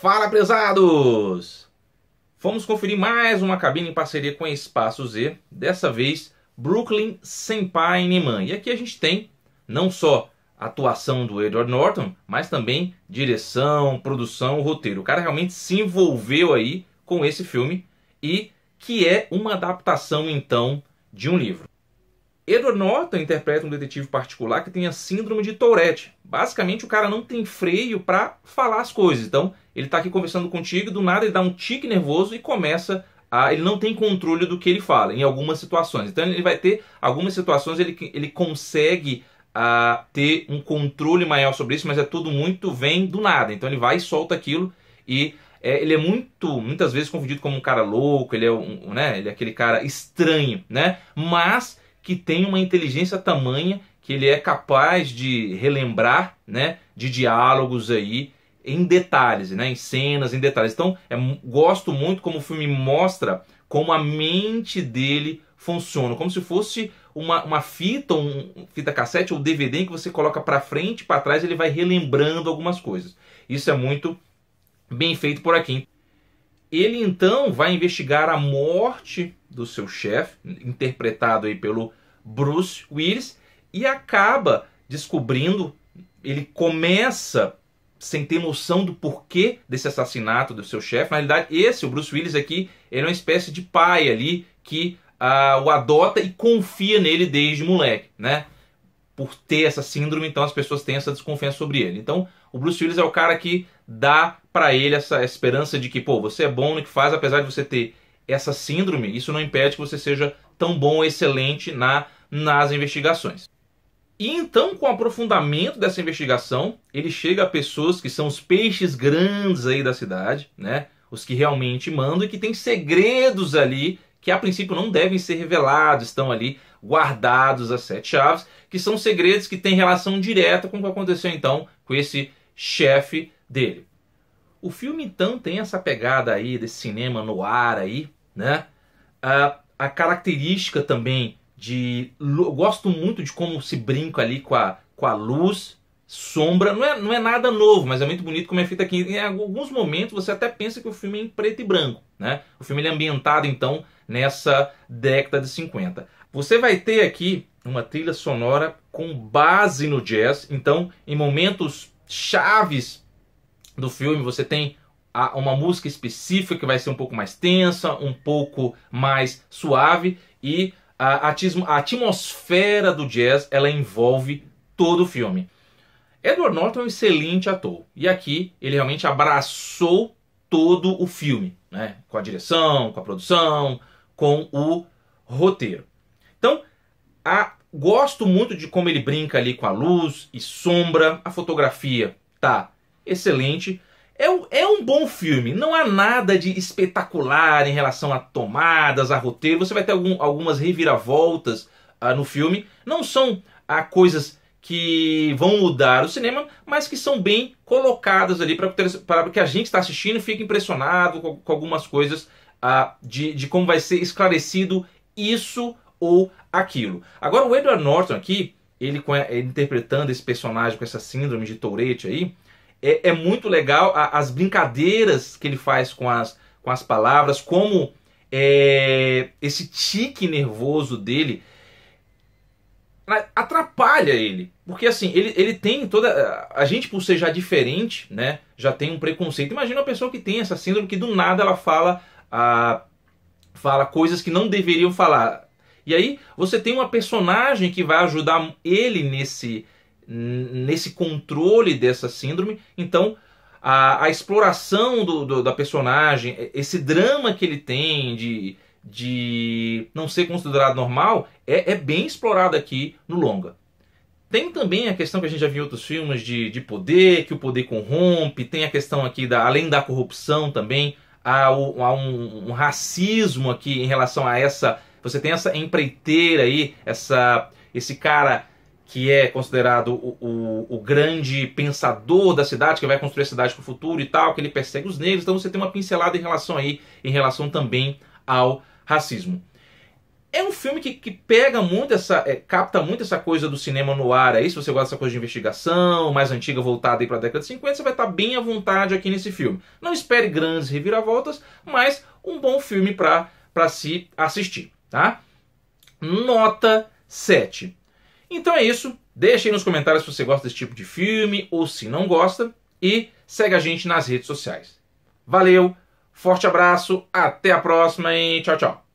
Fala, prezados! Vamos conferir mais uma cabine em parceria com a Espaço Z, dessa vez Brooklyn Senpai Niman. E aqui a gente tem não só a atuação do Edward Norton, mas também direção, produção, roteiro. O cara realmente se envolveu aí com esse filme e que é uma adaptação então de um livro. Edward Norton interpreta um detetive particular que tem a síndrome de Tourette. Basicamente, o cara não tem freio para falar as coisas. Então, ele está aqui conversando contigo, do nada ele dá um tique nervoso e começa a. Ele não tem controle do que ele fala em algumas situações. Então, ele vai ter algumas situações ele, ele consegue a ah, ter um controle maior sobre isso, mas é tudo muito vem do nada. Então ele vai e solta aquilo e é, ele é muito, muitas vezes confundido como um cara louco, ele é um, né, ele é aquele cara estranho, né? Mas que tem uma inteligência tamanha que ele é capaz de relembrar, né, de diálogos aí em detalhes, né, em cenas, em detalhes. Então, é, gosto muito como o filme mostra como a mente dele funciona, como se fosse uma, uma fita, um fita cassete ou DVD que você coloca para frente, para trás, ele vai relembrando algumas coisas. Isso é muito bem feito por aqui. Ele então vai investigar a morte do seu chefe, interpretado aí pelo Bruce Willis e acaba descobrindo, ele começa sem ter noção do porquê desse assassinato do seu chefe. Na realidade, esse, o Bruce Willis aqui, ele é uma espécie de pai ali que uh, o adota e confia nele desde moleque, né? Por ter essa síndrome, então as pessoas têm essa desconfiança sobre ele. Então, o Bruce Willis é o cara que dá para ele essa esperança de que, pô, você é bom no que faz, apesar de você ter essa síndrome, isso não impede que você seja tão bom, excelente na, nas investigações. E então, com o aprofundamento dessa investigação, ele chega a pessoas que são os peixes grandes aí da cidade, né? Os que realmente mandam e que tem segredos ali que a princípio não devem ser revelados, estão ali guardados as sete chaves, que são segredos que têm relação direta com o que aconteceu então com esse chefe dele. O filme então tem essa pegada aí desse cinema no ar aí, né? Uh, a característica também de. Eu gosto muito de como se brinca ali com a, com a luz, sombra. Não é, não é nada novo, mas é muito bonito como é feito aqui. Em alguns momentos você até pensa que o filme é em preto e branco. Né? O filme é ambientado então nessa década de 50. Você vai ter aqui uma trilha sonora com base no jazz. Então, em momentos chaves do filme, você tem a uma música específica que vai ser um pouco mais tensa, um pouco mais suave e a, a atmosfera do jazz ela envolve todo o filme. Edward Norton é um excelente ator e aqui ele realmente abraçou todo o filme, né? com a direção, com a produção, com o roteiro. Então, a, gosto muito de como ele brinca ali com a luz e sombra, a fotografia tá excelente é, é um bom filme. Não há nada de espetacular em relação a tomadas, a roteiro. Você vai ter algum, algumas reviravoltas ah, no filme. Não são ah, coisas que vão mudar o cinema, mas que são bem colocadas ali para que a gente está assistindo e fique impressionado com, com algumas coisas ah, de, de como vai ser esclarecido isso ou aquilo. Agora, o Edward Norton aqui, ele, ele eh, interpretando esse personagem com essa síndrome de Tourette aí, é, é muito legal a, as brincadeiras que ele faz com as, com as palavras, como é, esse tique nervoso dele atrapalha ele. Porque assim, ele, ele tem toda. A gente, por ser já diferente, né? Já tem um preconceito. Imagina uma pessoa que tem essa síndrome que do nada ela fala. a fala coisas que não deveriam falar. E aí você tem uma personagem que vai ajudar ele nesse nesse controle dessa síndrome. Então, a, a exploração do, do, da personagem, esse drama que ele tem de, de não ser considerado normal, é, é bem explorado aqui no longa. Tem também a questão que a gente já viu em outros filmes de, de poder, que o poder corrompe, tem a questão aqui, da, além da corrupção também, há, o, há um, um, racismo aqui em relação a essa. Você tem essa empreiteira aí, essa, esse cara que é considerado o, o, o, grande pensador da cidade, que vai construir a cidade para o futuro e tal, que ele persegue os negros. Então você tem uma pincelada em relação aí, em relação também ao racismo. É um filme que, que pega muito essa. É, capta muito essa coisa do cinema no ar aí. Se você gosta dessa coisa de investigação, mais antiga, voltada aí para a década de 50, você vai estar tá bem à vontade aqui nesse filme. Não espere grandes reviravoltas, mas um bom filme para se assistir, tá? Nota 7. Então é isso. Deixe aí nos comentários se você gosta desse tipo de filme ou se não gosta. E segue a gente nas redes sociais. Valeu, forte abraço, até a próxima e tchau, tchau.